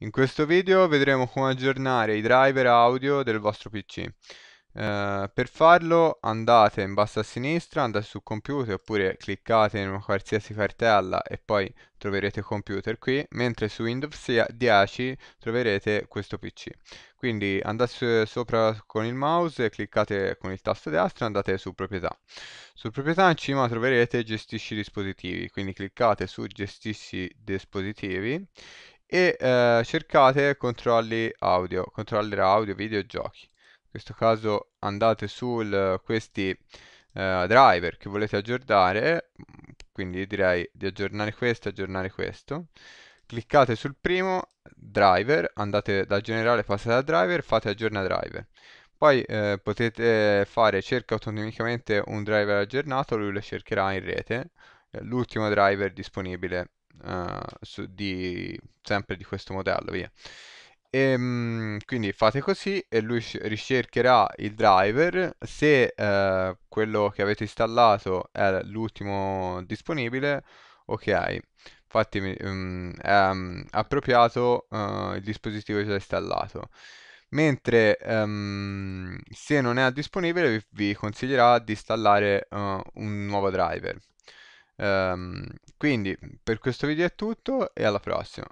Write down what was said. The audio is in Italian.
In questo video vedremo come aggiornare i driver audio del vostro PC. Eh, per farlo andate in basso a sinistra, andate su computer oppure cliccate in una qualsiasi cartella e poi troverete computer qui, mentre su Windows 10 troverete questo PC. Quindi andate sopra con il mouse cliccate con il tasto destro e andate su proprietà. Su proprietà in cima troverete gestisci dispositivi, quindi cliccate su gestisci dispositivi e eh, cercate controlli audio, controller audio, videogiochi. In questo caso andate su eh, questi eh, driver che volete aggiornare, mm, quindi direi di aggiornare questo, aggiornare questo. Cliccate sul primo driver, andate da generale, passate a driver, fate aggiorna driver. Poi eh, potete fare cerca autonomicamente un driver aggiornato, lui lo cercherà in rete, eh, l'ultimo driver disponibile uh, su, di, sempre di questo modello, via. E, ehm, quindi fate così e lui ricercherà il driver, se uh, quello che avete installato è l'ultimo disponibile, ok, infatti um, mm, è um, appropriato uh, il dispositivo già installato mentre um, se non è disponibile vi, vi consiglierà di installare uh, un nuovo driver. Um, quindi per questo video è tutto e alla prossima.